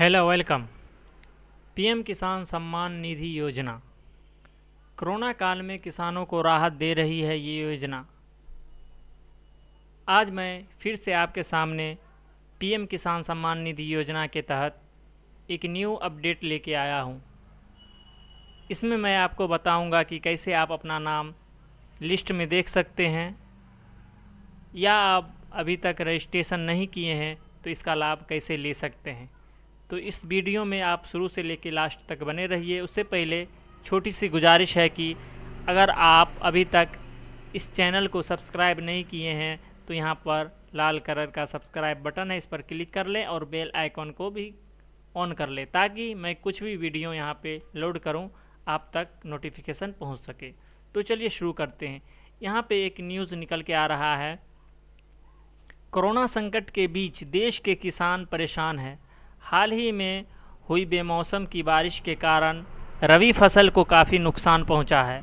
Hello welcome PM किसान सम्मान निधि योजना कोरोना काल में किसानों को राहत दे रही है ये योजना आज मैं फिर से आपके सामने पीएम किसान सम्मान निधि योजना के तहत एक न्यू अपडेट लेके आया हूँ इसमें मैं आपको बताऊँगा कि कैसे आप अपना नाम लिस्ट में देख सकते हैं या आप अभी तक रजिस्ट्रेशन नहीं किए हैं तो इसका लाभ कैसे ले सकते हैं तो इस वीडियो में आप शुरू से लेकर लास्ट तक बने रहिए उससे पहले छोटी सी गुजारिश है कि अगर आप अभी तक इस चैनल को सब्सक्राइब नहीं किए हैं तो यहाँ पर लाल कलर का सब्सक्राइब बटन है इस पर क्लिक कर लें और बेल आइकॉन को भी ऑन कर लें ताकि मैं कुछ भी वीडियो यहाँ पे लोड करूँ आप तक नोटिफिकेशन पहुँच सके तो चलिए शुरू करते हैं यहाँ पे एक न्यूज़ निकल के आ रहा है कोरोना संकट के बीच देश के किसान परेशान हैं हाल ही में हुई बेमौसम की बारिश के कारण रवि फसल को काफ़ी नुकसान पहुंचा है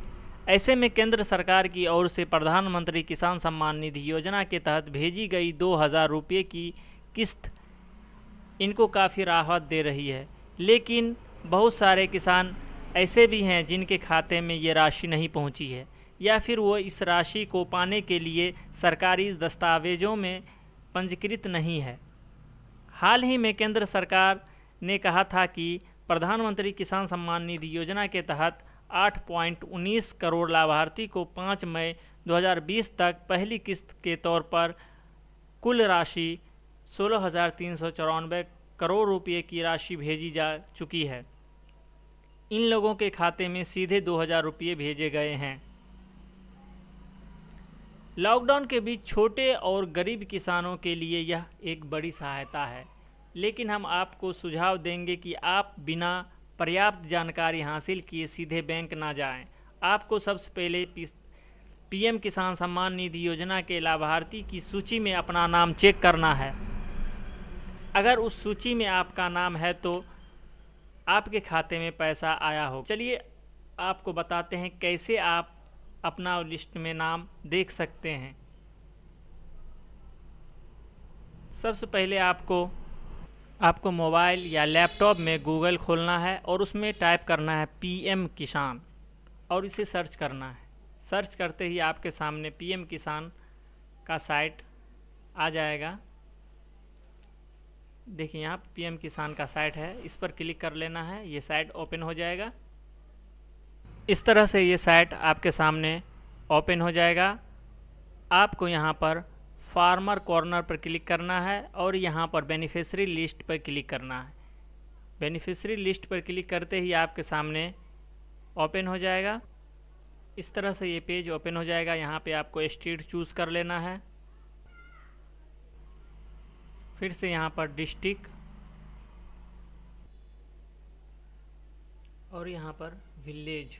ऐसे में केंद्र सरकार की ओर से प्रधानमंत्री किसान सम्मान निधि योजना के तहत भेजी गई दो हज़ार रुपये की किस्त इनको काफ़ी राहत दे रही है लेकिन बहुत सारे किसान ऐसे भी हैं जिनके खाते में ये राशि नहीं पहुंची है या फिर वो इस राशि को पाने के लिए सरकारी दस्तावेज़ों में पंजीकृत नहीं है हाल ही में केंद्र सरकार ने कहा था कि प्रधानमंत्री किसान सम्मान निधि योजना के तहत 8.19 करोड़ लाभार्थी को 5 मई 2020 तक पहली किस्त के तौर पर कुल राशि सोलह करोड़ रुपये की राशि भेजी जा चुकी है इन लोगों के खाते में सीधे दो हज़ार रुपये भेजे गए हैं लॉकडाउन के बीच छोटे और गरीब किसानों के लिए यह एक बड़ी सहायता है लेकिन हम आपको सुझाव देंगे कि आप बिना पर्याप्त जानकारी हासिल किए सीधे बैंक ना जाएं। आपको सबसे पहले पीएम किसान सम्मान निधि योजना के लाभार्थी की सूची में अपना नाम चेक करना है अगर उस सूची में आपका नाम है तो आपके खाते में पैसा आया हो चलिए आपको बताते हैं कैसे आप अपना लिस्ट में नाम देख सकते हैं सबसे पहले आपको आपको मोबाइल या लैपटॉप में गूगल खोलना है और उसमें टाइप करना है पीएम किसान और इसे सर्च करना है सर्च करते ही आपके सामने पीएम किसान का साइट आ जाएगा देखिए यहाँ पीएम किसान का साइट है इस पर क्लिक कर लेना है ये साइट ओपन हो जाएगा इस तरह से ये साइट आपके सामने ओपन हो जाएगा आपको यहाँ पर फार्मर कॉर्नर पर क्लिक करना है और यहाँ पर बेनिफिशरी लिस्ट पर क्लिक करना है बेनिफिशरी लिस्ट पर क्लिक करते ही आपके सामने ओपन हो जाएगा इस तरह से ये पेज ओपन हो जाएगा यहाँ पे आपको स्टेट चूज़ कर लेना है फिर से यहाँ पर डिस्ट्रिक्ट और यहाँ पर विलेज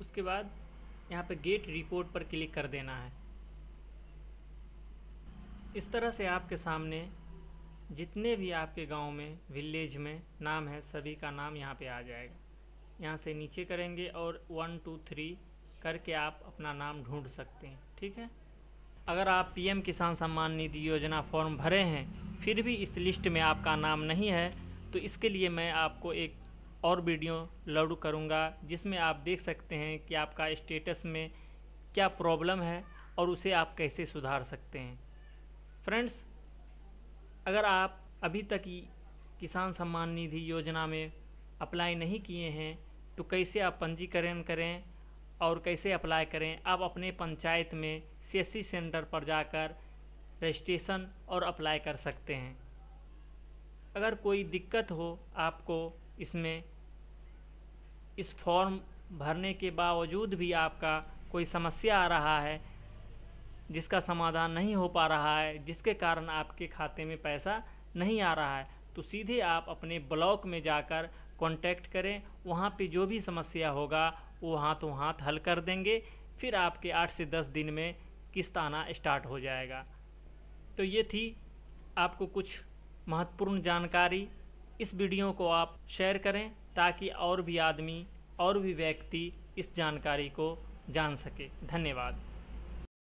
उसके बाद यहाँ पे गेट रिपोर्ट पर क्लिक कर देना है इस तरह से आपके सामने जितने भी आपके गांव में विलेज में नाम है सभी का नाम यहाँ पे आ जाएगा यहाँ से नीचे करेंगे और वन टू थ्री करके आप अपना नाम ढूंढ सकते हैं ठीक है अगर आप पीएम किसान सम्मान निधि योजना फॉर्म भरे हैं फिर भी इस लिस्ट में आपका नाम नहीं है तो इसके लिए मैं आपको एक और वीडियो लोड करूँगा जिसमें आप देख सकते हैं कि आपका स्टेटस में क्या प्रॉब्लम है और उसे आप कैसे सुधार सकते हैं फ्रेंड्स अगर आप अभी तक किसान सम्मान निधि योजना में अप्लाई नहीं किए हैं तो कैसे आप पंजीकरण करें और कैसे अप्लाई करें आप अपने पंचायत में सी सेंटर पर जाकर रजिस्ट्रेशन और अप्लाई कर सकते हैं अगर कोई दिक्कत हो आपको इसमें इस फॉर्म भरने के बावजूद भी आपका कोई समस्या आ रहा है जिसका समाधान नहीं हो पा रहा है जिसके कारण आपके खाते में पैसा नहीं आ रहा है तो सीधे आप अपने ब्लॉक में जाकर कांटेक्ट करें वहाँ पे जो भी समस्या होगा वो हाथों हाथ हल कर देंगे फिर आपके आठ से दस दिन में किस्त आना स्टार्ट हो जाएगा तो ये थी आपको कुछ महत्वपूर्ण जानकारी इस वीडियो को आप शेयर करें ताकि और भी आदमी और भी व्यक्ति इस जानकारी को जान सके धन्यवाद